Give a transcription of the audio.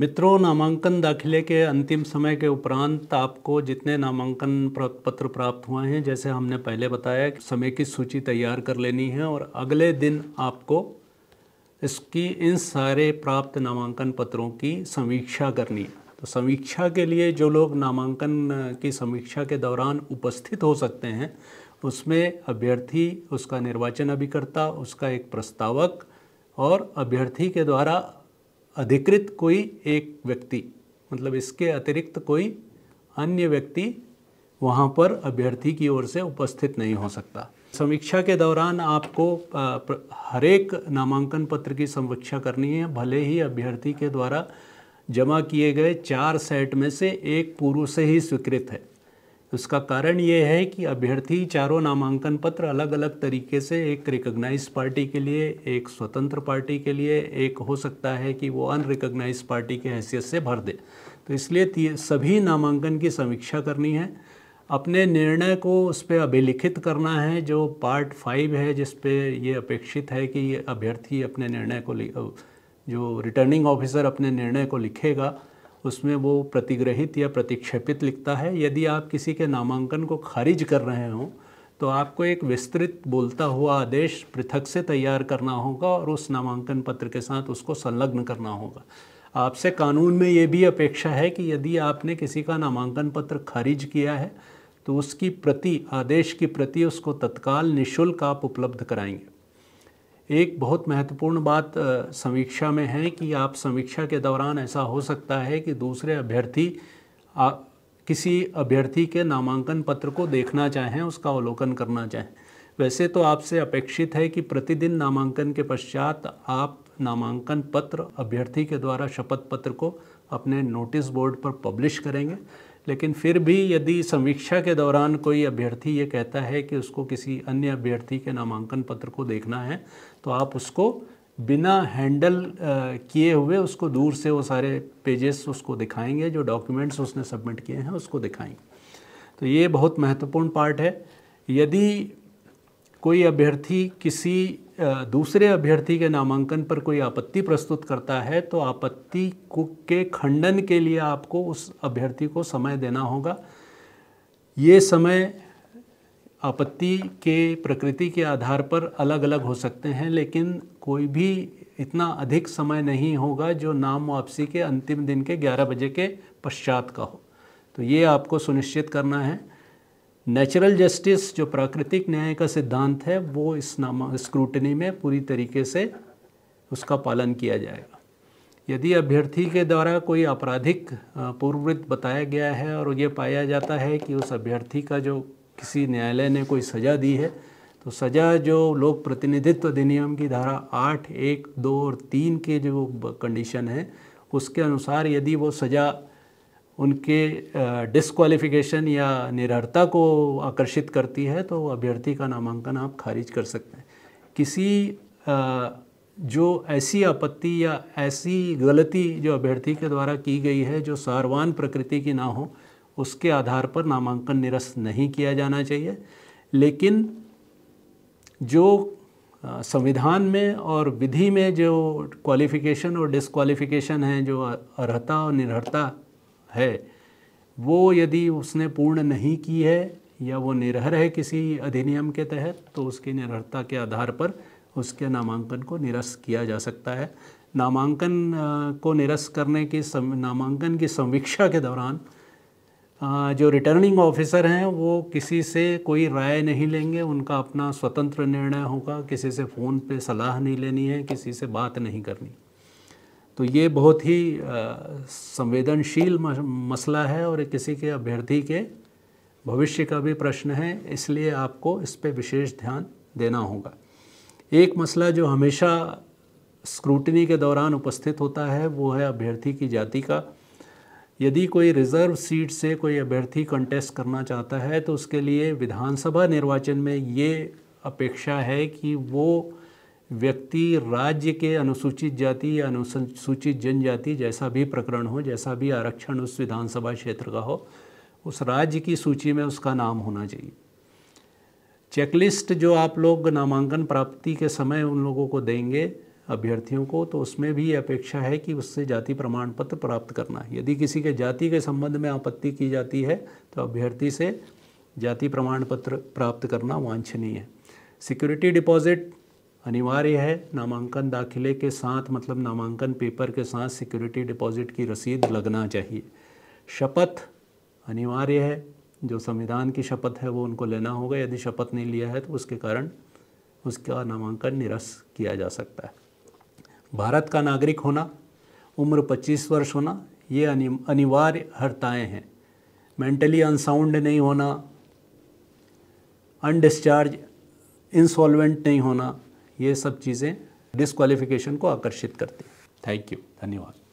मित्रों नामांकन दाखिले के अंतिम समय के उपरांत आपको जितने नामांकन पत्र प्राप्त हुए हैं जैसे हमने पहले बताया कि समय की सूची तैयार कर लेनी है और अगले दिन आपको इसकी इन सारे प्राप्त नामांकन पत्रों की समीक्षा करनी है तो समीक्षा के लिए जो लोग नामांकन की समीक्षा के दौरान उपस्थित हो सकते हैं उसमें अभ्यर्थी उसका निर्वाचन अभिकर्ता उसका एक प्रस्तावक और अभ्यर्थी के द्वारा अधिकृत कोई एक व्यक्ति मतलब इसके अतिरिक्त कोई अन्य व्यक्ति वहाँ पर अभ्यर्थी की ओर से उपस्थित नहीं हो सकता समीक्षा के दौरान आपको हरेक नामांकन पत्र की समीक्षा करनी है भले ही अभ्यर्थी के द्वारा जमा किए गए चार सेट में से एक पूर्व से ही स्वीकृत है तो इसका कारण ये है कि अभ्यर्थी चारों नामांकन पत्र अलग अलग तरीके से एक रिकग्नाइज पार्टी के लिए एक स्वतंत्र पार्टी के लिए एक हो सकता है कि वो अनरिकग्नाइज पार्टी के हैसियत से भर दे तो इसलिए सभी नामांकन की समीक्षा करनी है अपने निर्णय को उस पर अभिलिखित करना है जो पार्ट फाइव है जिस पे ये अपेक्षित है कि ये अभ्यर्थी अपने निर्णय को जो रिटर्निंग ऑफिसर अपने निर्णय को लिखेगा उसमें वो प्रतिग्रहित या प्रतिक्षेपित लिखता है यदि आप किसी के नामांकन को खारिज कर रहे हों तो आपको एक विस्तृत बोलता हुआ आदेश पृथक से तैयार करना होगा और उस नामांकन पत्र के साथ उसको संलग्न करना होगा आपसे कानून में ये भी अपेक्षा है कि यदि आपने किसी का नामांकन पत्र खारिज किया है तो उसकी प्रति आदेश की प्रति उसको तत्काल निशुल्क आप उपलब्ध कराएंगे एक बहुत महत्वपूर्ण बात समीक्षा में है कि आप समीक्षा के दौरान ऐसा हो सकता है कि दूसरे अभ्यर्थी आ, किसी अभ्यर्थी के नामांकन पत्र को देखना चाहें उसका अवलोकन करना चाहें वैसे तो आपसे अपेक्षित है कि प्रतिदिन नामांकन के पश्चात आप नामांकन पत्र अभ्यर्थी के द्वारा शपथ पत्र को अपने नोटिस बोर्ड पर पब्लिश करेंगे लेकिन फिर भी यदि समीक्षा के दौरान कोई अभ्यर्थी ये कहता है कि उसको किसी अन्य अभ्यर्थी के नामांकन पत्र को देखना है तो आप उसको बिना हैंडल किए हुए उसको दूर से वो सारे पेजेस उसको दिखाएंगे जो डॉक्यूमेंट्स उसने सबमिट किए हैं उसको दिखाएंगे तो ये बहुत महत्वपूर्ण पार्ट है यदि कोई अभ्यर्थी किसी दूसरे अभ्यर्थी के नामांकन पर कोई आपत्ति प्रस्तुत करता है तो आपत्ति को के खंडन के लिए आपको उस अभ्यर्थी को समय देना होगा ये समय आपत्ति के प्रकृति के आधार पर अलग अलग हो सकते हैं लेकिन कोई भी इतना अधिक समय नहीं होगा जो नाम वापसी के अंतिम दिन के 11 बजे के पश्चात का हो तो ये आपको सुनिश्चित करना है नेचुरल जस्टिस जो प्राकृतिक न्याय का सिद्धांत है वो इस नामा स्क्रूटनी में पूरी तरीके से उसका पालन किया जाएगा यदि अभ्यर्थी के द्वारा कोई आपराधिक पूर्ववृत्त बताया गया है और ये पाया जाता है कि उस अभ्यर्थी का जो किसी न्यायालय ने कोई सज़ा दी है तो सज़ा जो लोक प्रतिनिधित्व अधिनियम की धारा आठ एक दो और तीन के जो कंडीशन है उसके अनुसार यदि वो सज़ा उनके डिसक्वालिफिकेशन या निरहरता को आकर्षित करती है तो अभ्यर्थी का नामांकन आप खारिज कर सकते हैं किसी जो ऐसी आपत्ति या ऐसी गलती जो अभ्यर्थी के द्वारा की गई है जो सारवान प्रकृति की ना हो उसके आधार पर नामांकन निरस्त नहीं किया जाना चाहिए लेकिन जो संविधान में और विधि में जो क्वालिफ़िकेशन और डिसक्वालिफ़िकेशन हैं जो अर्हता और निर्हरता है वो यदि उसने पूर्ण नहीं की है या वो निरहर है किसी अधिनियम के तहत तो उसकी निरहरता के आधार पर उसके नामांकन को निरस्त किया जा सकता है नामांकन को निरस्त करने के सम, नामांकन की समीक्षा के दौरान जो रिटर्निंग ऑफिसर हैं वो किसी से कोई राय नहीं लेंगे उनका अपना स्वतंत्र निर्णय होगा किसी से फ़ोन पे सलाह नहीं लेनी है किसी से बात नहीं करनी तो ये बहुत ही संवेदनशील मसला है और किसी के अभ्यर्थी के भविष्य का भी प्रश्न है इसलिए आपको इस पर विशेष ध्यान देना होगा एक मसला जो हमेशा स्क्रूटनी के दौरान उपस्थित होता है वो है अभ्यर्थी की जाति का यदि कोई रिजर्व सीट से कोई अभ्यर्थी कंटेस्ट करना चाहता है तो उसके लिए विधानसभा निर्वाचन में ये अपेक्षा है कि वो व्यक्ति राज्य के अनुसूचित जाति या अनुसूचित जनजाति जैसा भी प्रकरण हो जैसा भी आरक्षण उस विधानसभा क्षेत्र का हो उस राज्य की सूची में उसका नाम होना चाहिए चेकलिस्ट जो आप लोग नामांकन प्राप्ति के समय उन लोगों को देंगे अभ्यर्थियों को तो उसमें भी अपेक्षा है कि उससे जाति प्रमाण पत्र प्राप्त करना यदि किसी के जाति के संबंध में आपत्ति की जाती है तो अभ्यर्थी से जाति प्रमाण पत्र प्राप्त करना वांछनीय है सिक्योरिटी डिपॉजिट अनिवार्य है नामांकन दाखिले के साथ मतलब नामांकन पेपर के साथ सिक्योरिटी डिपॉजिट की रसीद लगना चाहिए शपथ अनिवार्य है जो संविधान की शपथ है वो उनको लेना होगा यदि शपथ नहीं लिया है तो उसके कारण उसका नामांकन निरस्त किया जा सकता है भारत का नागरिक होना उम्र 25 वर्ष होना ये अनिवार्य हर्ताएँ हैं मेंटली अनसाउंड नहीं होना अनडिस्चार्ज इंसॉल्वेंट नहीं होना ये सब चीज़ें डिसक्वालिफिकेशन को आकर्षित करती हैं थैंक यू धन्यवाद